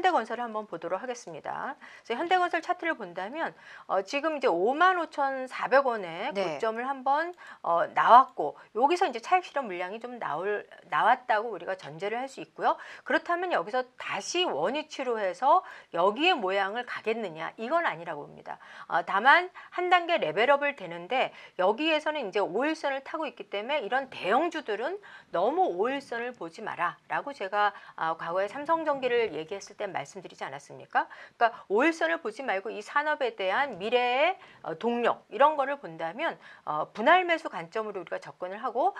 현대건설을 한번 보도록 하겠습니다. 그래서 현대건설 차트를 본다면 어, 지금 이제 55,400원에 네. 고점을 한번 어, 나왔고 여기서 이제 차익 실험 물량이 좀 나올 나왔다고 우리가 전제를 할 수 있고요. 그렇다면 여기서 다시 원위치로 해서 여기에 모양을 가겠느냐 이건 아니라고 봅니다. 어, 다만 한 단계 레벨업을 되는데 여기에서는 이제 5일선을 타고 있기 때문에 이런 대형주들은 너무 5일선을 보지 마라라고 제가 어, 과거에 삼성전기를 얘기했을 때 일단 말씀드리지 않았습니까? 그러니까 오일선을 보지 말고 이 산업에 대한 미래의 어, 동력 이런 거를 본다면 어, 분할 매수 관점으로 우리가 접근을 하고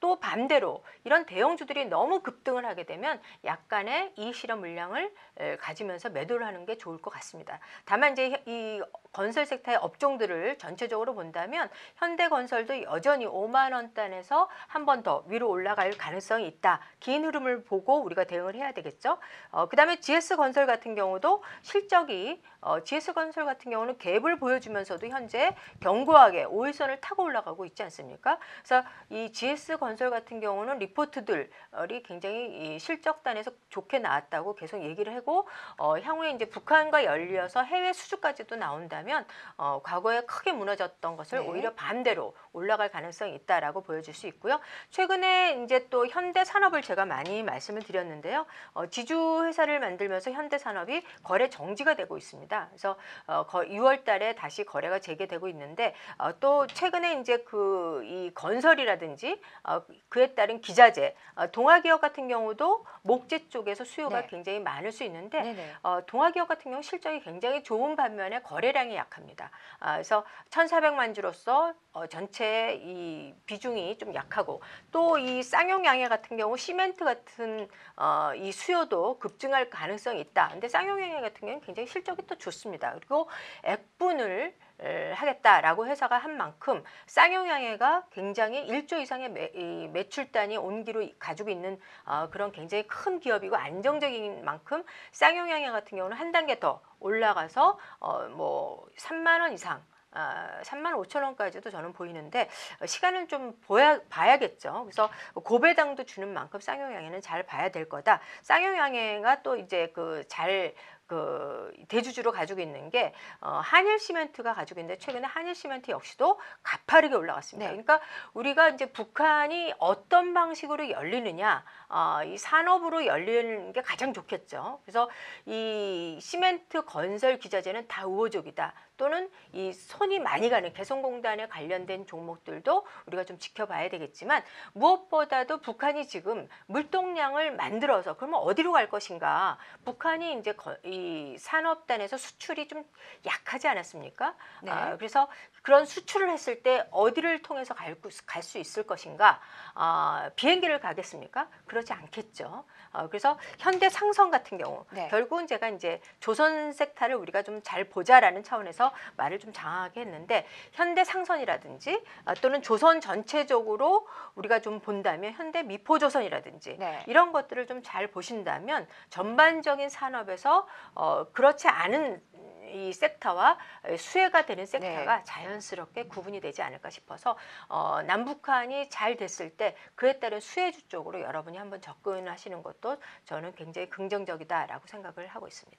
또 반대로 이런 대형주들이 너무 급등을 하게 되면 약간의 이 실험 물량을 가지면서 매도를 하는 게 좋을 것 같습니다. 다만 이제 이 건설 섹터의 업종들을 전체적으로 본다면 현대건설도 여전히 5만 원단에서 한 번 더 위로 올라갈 가능성이 있다. 긴 흐름을 보고 우리가 대응을 해야 되겠죠. 어, 그다음에 GS GS건설 같은 경우도 실적이 어, GS건설 같은 경우는 갭을 보여주면서도 현재 견고하게 5일선을 타고 올라가고 있지 않습니까? 그래서 이 GS건설 같은 경우는 리포트들이 굉장히 이 실적단에서 좋게 나왔다고 계속 얘기를 하고 어, 향후에 이제 북한과 열려서 해외 수주까지도 나온다면 어, 과거에 크게 무너졌던 것을 네. 오히려 반대로 올라갈 가능성이 있다라고 보여질 수 있고요. 최근에 이제 또 현대 산업을 제가 많이 말씀을 드렸는데요. 어, 지주 회사를 만들면 그러서 현대산업이 거래 정지가 되고 있습니다. 그래서 어, 6월달에 다시 거래가 재개되고 있는데 어, 또 최근에 이제 그 이 건설이라든지 어, 그에 따른 기자재, 어, 동아기업 같은 경우도 목재 쪽에서 수요가 네. 굉장히 많을 수 있는데 어, 동아기업 같은 경우 실적이 굉장히 좋은 반면에 거래량이 약합니다. 아, 그래서 1,400만 주로서 어, 전체 이 비중이 좀 약하고 또 이 쌍용 양해 같은 경우 시멘트 같은 어, 이 수요도 급증할 가능성 가능성이 있다. 근데 쌍용행위 같은 경우는 굉장히 실적이 또 좋습니다. 그리고 액분을 하겠다라고 회사가 한 만큼 쌍용양해가 굉장히 1조 이상의 매, 출단이 온기로 가지고 있는 어, 그런 굉장히 큰 기업이고 안정적인 만큼 쌍용양해 같은 경우는 한 단계 더 올라가서 어, 뭐 3만 원 이상 아, 3만 5천 원까지도 저는 보이는데 어, 시간을좀 보야, 봐야겠죠. 그래서 고배당도 주는 만큼 쌍용양해는 잘 봐야 될 거다. 쌍용양해가 또 이제 그 잘 그 대주주로 가지고 있는 게 어, 한일시멘트가 가지고 있는데 최근에 한일시멘트 역시도 가파르게 올라갔습니다. 네. 그러니까 우리가 이제 북한이 어떤 방식으로 열리느냐, 어, 이 산업으로 열리는 게 가장 좋겠죠. 그래서 이 시멘트 건설 기자재는 다 우호적이다. 또는 이 손이 많이 가는 개성공단에 관련된 종목들도 우리가 좀 지켜봐야 되겠지만 무엇보다도 북한이 지금 물동량을 만들어서 그러면 어디로 갈 것인가 북한이 이제 이 산업단에서 수출이 좀 약하지 않았습니까? 네. 아, 그래서 그런 수출을 했을 때 어디를 통해서 갈수 갈 있을 것인가? 아, 비행기를 가겠습니까? 그러지 않겠죠. 아, 그래서 현대 상성 같은 경우 네. 결국은 제가 이제 조선 섹터를 우리가 좀 잘 보자라는 차원에서 말을 좀 장하게 했는데 현대 상선이라든지 어, 또는 조선 전체적으로 우리가 좀 본다면 현대 미포조선이라든지 네. 이런 것들을 좀 잘 보신다면 전반적인 산업에서 어, 그렇지 않은 이 섹터와 수혜가 되는 네. 섹터가 네. 자연스럽게 구분이 되지 않을까 싶어서 어, 남북한이 잘 됐을 때 그에 따른 수혜주 쪽으로 여러분이 한번 접근하시는 것도 저는 굉장히 긍정적이다라고 생각을 하고 있습니다.